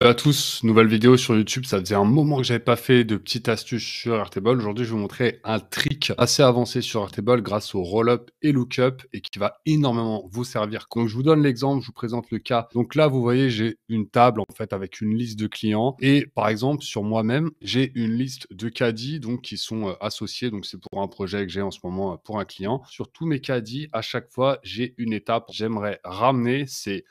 à tous, nouvelle vidéo sur YouTube. Ça faisait un moment que j'avais pas fait de petites astuces sur Airtable. Aujourd'hui, je vais vous montrer un trick assez avancé sur Airtable grâce au roll-up et lookup et qui va énormément vous servir. Donc, je vous donne l'exemple, je vous présente le cas. Donc là, vous voyez, j'ai une table en fait avec une liste de clients et par exemple sur moi-même, j'ai une liste de caddies donc qui sont euh, associés. Donc c'est pour un projet que j'ai en ce moment euh, pour un client. Sur tous mes caddies, à chaque fois, j'ai une étape. J'aimerais ramener ces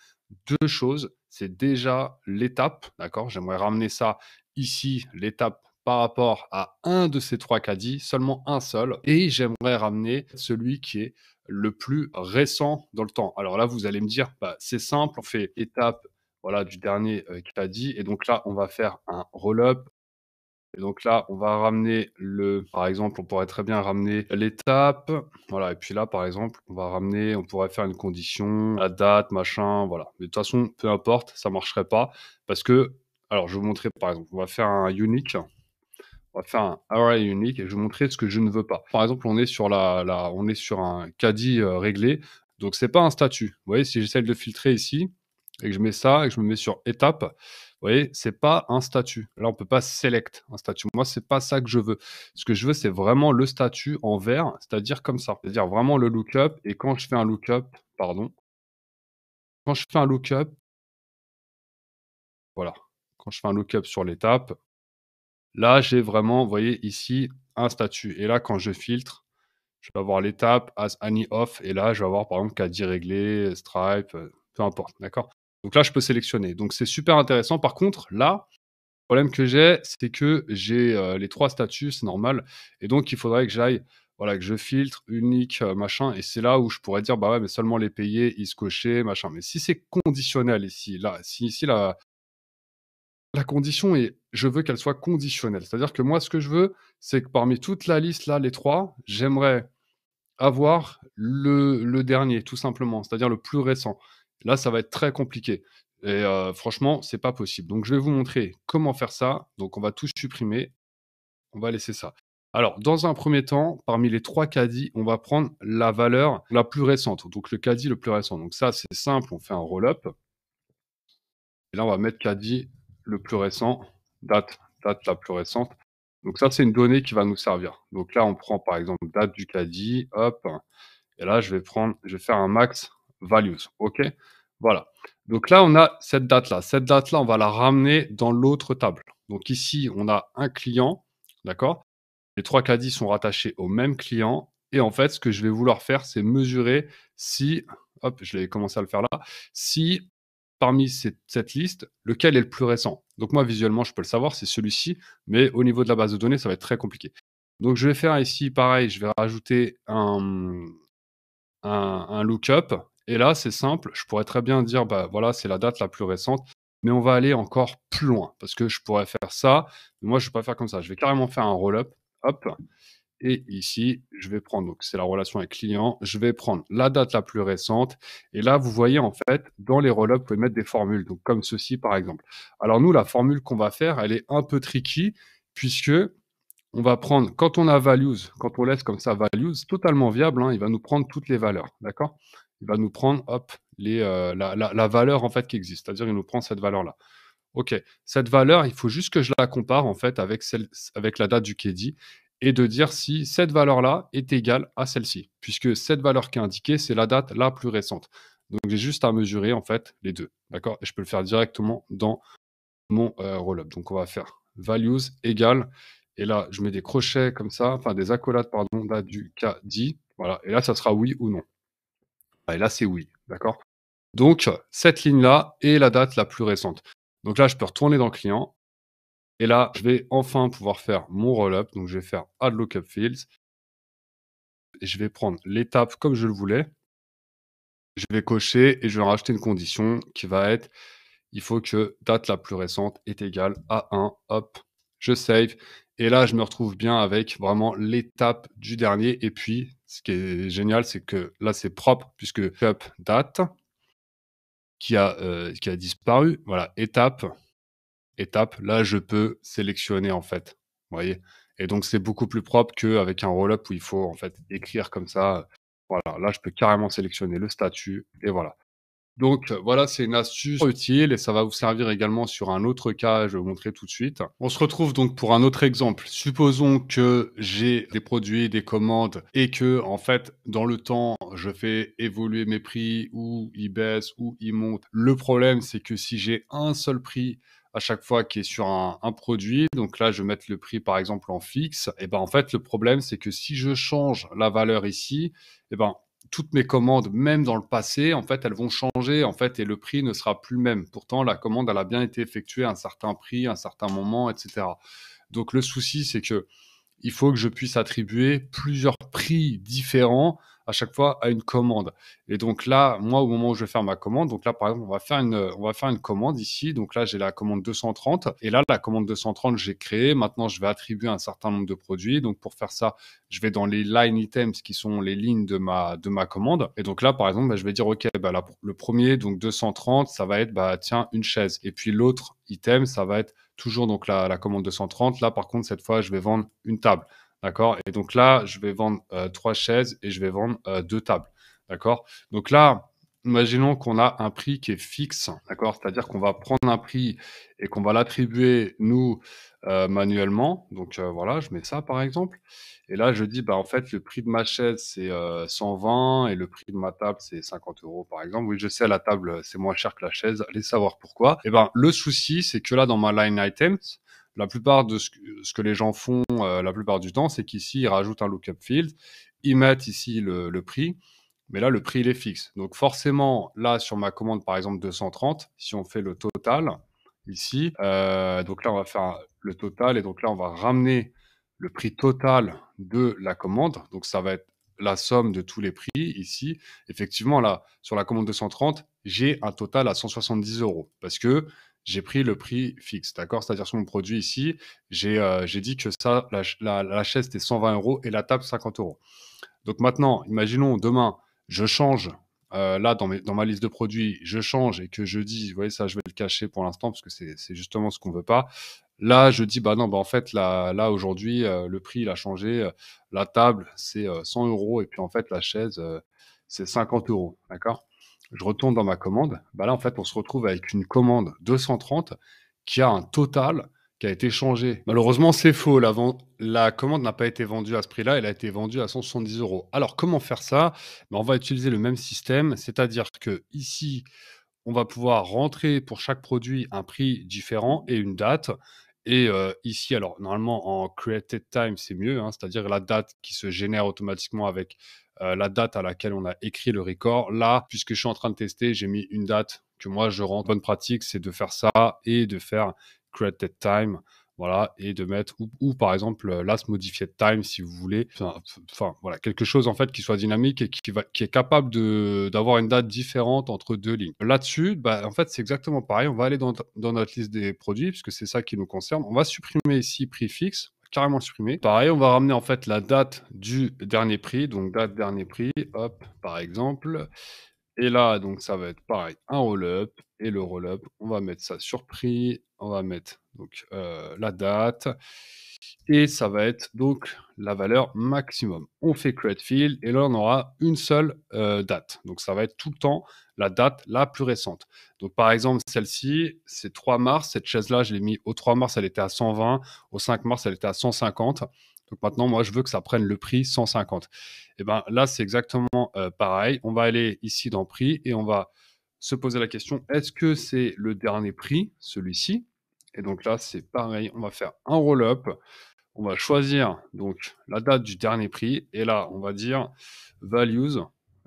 deux choses c'est déjà l'étape, d'accord J'aimerais ramener ça ici, l'étape par rapport à un de ces trois caddies, seulement un seul, et j'aimerais ramener celui qui est le plus récent dans le temps. Alors là, vous allez me dire, bah, c'est simple, on fait étape voilà, du dernier euh, caddie, et donc là, on va faire un roll-up, donc là, on va ramener le, par exemple, on pourrait très bien ramener l'étape. Voilà. Et puis là, par exemple, on va ramener, on pourrait faire une condition, la date, machin, voilà. Mais de toute façon, peu importe, ça marcherait pas parce que, alors, je vais vous montrer, par exemple, on va faire un unique. On va faire un array unique et je vais vous montrer ce que je ne veux pas. Par exemple, on est sur la, on est sur un caddie euh, réglé. Donc, c'est pas un statut. Vous voyez, si j'essaie de filtrer ici et que je mets ça et que je me mets sur étape, vous voyez, c'est pas un statut. Là, on peut pas select un statut. Moi, c'est pas ça que je veux. Ce que je veux, c'est vraiment le statut en vert, c'est-à-dire comme ça. C'est-à-dire vraiment le lookup. Et quand je fais un lookup, pardon, quand je fais un lookup, voilà, quand je fais un lookup sur l'étape, là, j'ai vraiment, vous voyez, ici, un statut. Et là, quand je filtre, je vais avoir l'étape as any off. Et là, je vais avoir, par exemple, caddie réglé, stripe, euh, peu importe. D'accord donc là, je peux sélectionner. Donc c'est super intéressant. Par contre, là, le problème que j'ai, c'est que j'ai euh, les trois statuts, c'est normal. Et donc, il faudrait que j'aille, voilà, que je filtre, unique, euh, machin. Et c'est là où je pourrais dire, bah ouais, mais seulement les payer, ils se cocher, machin. Mais si c'est conditionnel ici, là, si ici, la, condition est, je veux qu'elle soit conditionnelle. C'est-à-dire que moi, ce que je veux, c'est que parmi toute la liste, là, les trois, j'aimerais avoir le dernier, tout simplement, c'est-à-dire le plus récent. Là, ça va être très compliqué. Et euh, franchement, c'est pas possible. Donc, je vais vous montrer comment faire ça. Donc, on va tout supprimer. On va laisser ça. Alors, dans un premier temps, parmi les trois caddies, on va prendre la valeur la plus récente. Donc, le caddie le plus récent. Donc, ça, c'est simple. On fait un roll-up. Et là, on va mettre caddie le plus récent, date, date la plus récente. Donc, ça, c'est une donnée qui va nous servir. Donc, là, on prend par exemple date du caddie. Hop. Et là, je vais prendre, je vais faire un max values. OK Voilà. Donc là, on a cette date-là. Cette date-là, on va la ramener dans l'autre table. Donc ici, on a un client, d'accord Les trois caddies sont rattachés au même client. Et en fait, ce que je vais vouloir faire, c'est mesurer si, hop, je l'ai commencé à le faire là, si parmi cette, liste, lequel est le plus récent. Donc moi, visuellement, je peux le savoir, c'est celui-ci, mais au niveau de la base de données, ça va être très compliqué. Donc je vais faire ici, pareil, je vais rajouter un, un, un lookup et là, c'est simple, je pourrais très bien dire, bah voilà, c'est la date la plus récente, mais on va aller encore plus loin, parce que je pourrais faire ça, moi, je ne vais pas faire comme ça, je vais carrément faire un roll-up, hop, et ici, je vais prendre, donc c'est la relation avec client, je vais prendre la date la plus récente. Et là, vous voyez, en fait, dans les roll-ups, vous pouvez mettre des formules, donc comme ceci, par exemple. Alors, nous, la formule qu'on va faire, elle est un peu tricky, puisque on va prendre, quand on a values, quand on laisse comme ça values, totalement viable, hein, il va nous prendre toutes les valeurs, d'accord il va nous prendre hop, les, euh, la, valeur en fait qui existe. C'est-à-dire, il nous prend cette valeur-là. OK, cette valeur, il faut juste que je la compare en fait avec, celle, avec la date du KDI et de dire si cette valeur-là est égale à celle-ci, puisque cette valeur qui est indiquée, c'est la date la plus récente. Donc, j'ai juste à mesurer en fait les deux. D'accord Et je peux le faire directement dans mon euh, roll-up. Donc, on va faire values égale. Et là, je mets des crochets comme ça, enfin des accolades, pardon, date du KD. Voilà. Et là, ça sera oui ou non. Ah, et là, c'est oui, d'accord Donc, cette ligne-là est la date la plus récente. Donc là, je peux retourner dans le client. Et là, je vais enfin pouvoir faire mon roll-up. Donc, je vais faire add lookup fields. Et je vais prendre l'étape comme je le voulais. Je vais cocher et je vais rajouter une condition qui va être il faut que date la plus récente est égale à 1. Hop, je save. Et là, je me retrouve bien avec vraiment l'étape du dernier. Et puis, ce qui est génial, c'est que là, c'est propre, puisque date, qui a, euh, qui a disparu. Voilà, étape, étape. Là, je peux sélectionner, en fait. Vous voyez Et donc, c'est beaucoup plus propre qu'avec un roll-up où il faut, en fait, écrire comme ça. Voilà, là, je peux carrément sélectionner le statut. Et voilà. Donc euh, voilà, c'est une astuce utile et ça va vous servir également sur un autre cas, je vais vous montrer tout de suite. On se retrouve donc pour un autre exemple. Supposons que j'ai des produits, des commandes et que en fait dans le temps, je fais évoluer mes prix ou ils baissent ou ils montent. Le problème, c'est que si j'ai un seul prix à chaque fois qui est sur un, produit. Donc là, je vais mettre le prix par exemple en fixe. Et eh ben en fait, le problème c'est que si je change la valeur ici, et eh ben toutes mes commandes, même dans le passé, en fait, elles vont changer, en fait, et le prix ne sera plus le même. Pourtant, la commande, elle a bien été effectuée à un certain prix, à un certain moment, etc. Donc, le souci, c'est que il faut que je puisse attribuer plusieurs prix différents à chaque fois à une commande. Et donc là, moi, au moment où je vais faire ma commande, donc là, par exemple, on va faire une, on va faire une commande ici. Donc là, j'ai la commande 230. Et là, la commande 230, j'ai créé. Maintenant, je vais attribuer un certain nombre de produits. Donc pour faire ça, je vais dans les line items qui sont les lignes de ma, de ma commande. Et donc là, par exemple, bah, je vais dire, OK, bah, le premier, donc 230, ça va être, bah, tiens, une chaise. Et puis l'autre item, ça va être toujours donc la commande 230. Là, par contre, cette fois, je vais vendre une table. D'accord Et donc là, je vais vendre euh, trois chaises et je vais vendre euh, deux tables. D'accord Donc là, imaginons qu'on a un prix qui est fixe. D'accord C'est-à-dire qu'on va prendre un prix et qu'on va l'attribuer, nous, euh, manuellement. Donc voilà, je mets ça par exemple. Et là, je dis, bah, en fait, le prix de ma chaise, c'est 120 et le prix de ma table, c'est 50 euros par exemple. Oui, je sais, la table, c'est moins cher que la chaise. Allez savoir pourquoi. Et eh bien, le souci, c'est que là, dans ma line items, la plupart de ce, que les gens font euh, la plupart du temps, c'est qu'ici, ils rajoutent un lookup field, ils mettent ici le, prix, mais là, le prix, il est fixe. Donc forcément, là, sur ma commande, par exemple, 230, si on fait le total, ici, euh, donc là, on va faire le total, et donc là, on va ramener le prix total de la commande. Donc ça va être la somme de tous les prix ici. Effectivement, là, sur la commande 230, j'ai un total à 170 euros parce que j'ai pris le prix fixe, d'accord C'est-à-dire sur mon produit ici, j'ai euh, dit que ça, la, chaise était 120 euros et la table 50 euros. Donc maintenant, imaginons demain, je change euh, là dans, dans, ma liste de produits, je change et que je dis, vous voyez ça, je vais le cacher pour l'instant parce que c'est justement ce qu'on veut pas. Là, je dis, bah non, bah en fait, là, là aujourd'hui, euh, le prix, il a changé. la table, c'est 100 euros. Et puis, en fait, la chaise, c'est 50 euros. D'accord je retourne dans ma commande, bah là, en fait, on se retrouve avec une commande 230 qui a un total qui a été changé. Malheureusement, c'est faux. La, commande n'a pas été vendue à ce prix-là, elle a été vendue à 170 euros. Alors, comment faire ça bah, On va utiliser le même système, c'est-à-dire que ici, on va pouvoir rentrer pour chaque produit un prix différent et une date. Et euh, ici, alors normalement en created time, c'est mieux, hein. c'est-à-dire la date qui se génère automatiquement avec euh, la date à laquelle on a écrit le record. Là, puisque je suis en train de tester, j'ai mis une date que moi je rends bonne pratique, c'est de faire ça et de faire created time. Voilà, et de mettre, ou, par exemple, euh, last modified time, si vous voulez. Enfin, voilà, quelque chose en fait qui soit dynamique et qui, va, qui est capable d'avoir une date différente entre deux lignes. Là-dessus, bah, en fait, c'est exactement pareil. On va aller dans, dans notre liste des produits, puisque c'est ça qui nous concerne. On va supprimer ici prix fixe supprimé supprimer. Pareil, on va ramener en fait la date du dernier prix, donc date dernier prix, hop, par exemple. Et là, donc ça va être pareil, un roll-up. Et le roll-up, on va mettre ça sur prix, on va mettre donc euh, la date et ça va être donc la valeur maximum. On fait create field et là on aura une seule euh, date. Donc ça va être tout le temps la date la plus récente. Donc par exemple celle-ci, c'est 3 mars. Cette chaise-là, je l'ai mis au 3 mars, elle était à 120. Au 5 mars, elle était à 150. Donc maintenant, moi, je veux que ça prenne le prix 150. Et bien, là, c'est exactement euh, pareil. On va aller ici dans prix et on va se poser la question, est-ce que c'est le dernier prix, celui-ci et donc là, c'est pareil, on va faire un roll-up on va choisir donc la date du dernier prix et là on va dire values.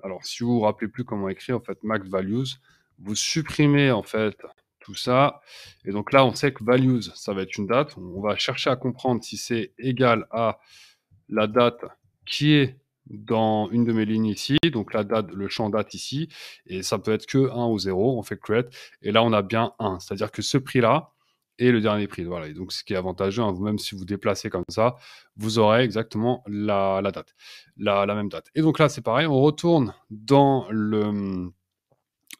Alors si vous vous rappelez plus comment écrire en fait max values, vous supprimez en fait tout ça et donc là on sait que values ça va être une date. On va chercher à comprendre si c'est égal à la date qui est dans une de mes lignes ici, donc la date, le champ date ici, et ça peut être que 1 ou 0, on fait create, et là on a bien 1, c'est-à-dire que ce prix-là, et le dernier prix. Voilà. Et donc, ce qui est avantageux, hein, même si vous déplacez comme ça, vous aurez exactement la, date, la, même date. Et donc là, c'est pareil, on retourne dans le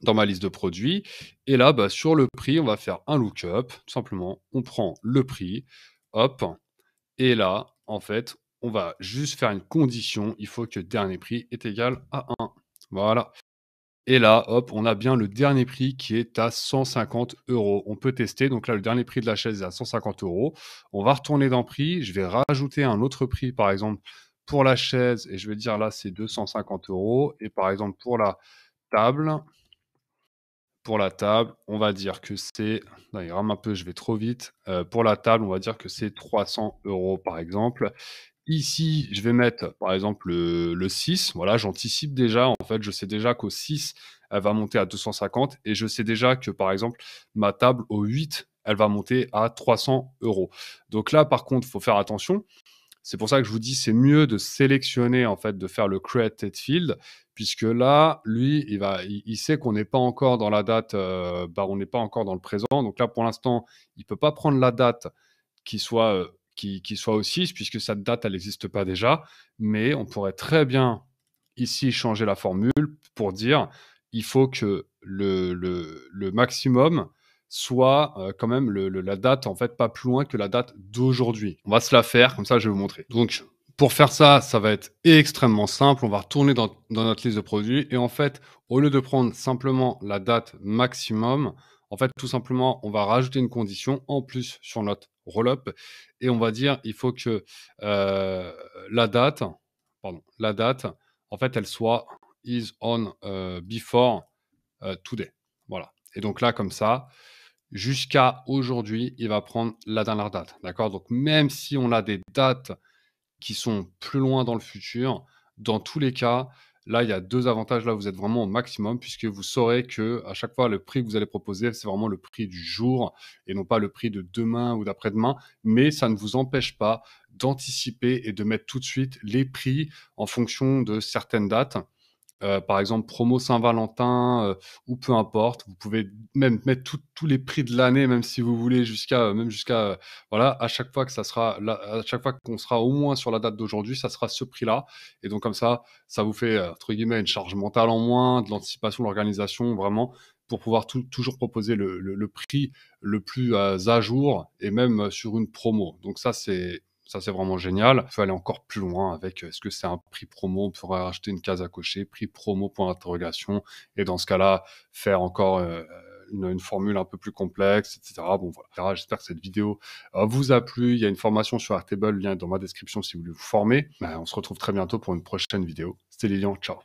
dans ma liste de produits. Et là, bah, sur le prix, on va faire un lookup. Tout simplement, on prend le prix, hop. Et là, en fait, on va juste faire une condition. Il faut que dernier prix est égal à 1. Voilà. Et là, hop, on a bien le dernier prix qui est à 150 euros. On peut tester. Donc là, le dernier prix de la chaise est à 150 euros. On va retourner dans prix. Je vais rajouter un autre prix, par exemple, pour la chaise. Et je vais dire là, c'est 250 euros. Et par exemple, pour la table, pour la table, on va dire que c'est. il un peu, je vais trop vite. Euh, pour la table, on va dire que c'est 300 euros par exemple. Ici, je vais mettre par exemple le, 6. Voilà, j'anticipe déjà. En fait, je sais déjà qu'au 6, elle va monter à 250 et je sais déjà que par exemple, ma table au 8, elle va monter à 300 euros. Donc là, par contre, il faut faire attention. C'est pour ça que je vous dis, c'est mieux de sélectionner, en fait, de faire le created field, puisque là, lui, il, va, il, sait qu'on n'est pas encore dans la date, euh, bah, on n'est pas encore dans le présent. Donc là, pour l'instant, il ne peut pas prendre la date qui soit euh, soit aussi puisque cette date, elle n'existe pas déjà. Mais on pourrait très bien ici changer la formule pour dire il faut que le, le, maximum soit euh, quand même la date, en fait, pas plus loin que la date d'aujourd'hui. On va se la faire, comme ça, je vais vous montrer. Donc, pour faire ça, ça va être extrêmement simple. On va retourner dans, notre liste de produits. Et en fait, au lieu de prendre simplement la date maximum, en fait, tout simplement, on va rajouter une condition en plus sur notre roll-up. Et on va dire, il faut que euh, la date, pardon, la date, en fait, elle soit is on euh, before euh, today. Voilà. Et donc là, comme ça, jusqu'à aujourd'hui, il va prendre la dernière date. D'accord Donc même si on a des dates qui sont plus loin dans le futur, dans tous les cas, Là, il y a deux avantages. Là, vous êtes vraiment au maximum puisque vous saurez que à chaque fois, le prix que vous allez proposer, c'est vraiment le prix du jour et non pas le prix de demain ou d'après-demain. Mais ça ne vous empêche pas d'anticiper et de mettre tout de suite les prix en fonction de certaines dates. Euh, par exemple promo Saint-Valentin euh, ou peu importe. Vous pouvez même mettre tous les prix de l'année, même si vous voulez, jusqu'à euh, même jusqu'à voilà à chaque fois que ça sera à chaque fois qu'on sera au moins sur la date d'aujourd'hui, ça sera ce prix-là. Et donc comme ça, ça vous fait entre guillemets une charge mentale en moins, de l'anticipation, de l'organisation, vraiment pour pouvoir toujours proposer le, prix le plus à jour et même sur une promo. Donc ça c'est ça, c'est vraiment génial. On peut aller encore plus loin avec euh, est-ce que c'est un prix promo On pourrait acheter une case à cocher, prix promo point interrogation. Et dans ce cas-là, faire encore euh, une, formule un peu plus complexe, etc. Bon, voilà. J'espère que cette vidéo euh, vous a plu. Il y a une formation sur le lien est dans ma description si vous voulez vous former. Ben, on se retrouve très bientôt pour une prochaine vidéo. C'était Lilian, ciao.